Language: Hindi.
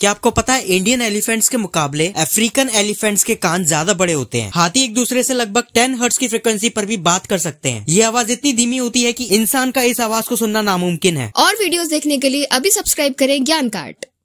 क्या आपको पता है इंडियन एलिफेंट्स के मुकाबले अफ्रीकन एलिफेंट्स के कान ज्यादा बड़े होते हैं हाथी एक दूसरे से लगभग 10 हर्ट्ज की फ्रिक्वेंसी पर भी बात कर सकते हैं ये आवाज इतनी धीमी होती है कि इंसान का इस आवाज को सुनना नामुमकिन है और वीडियोस देखने के लिए अभी सब्सक्राइब करें ज्ञान कार्ड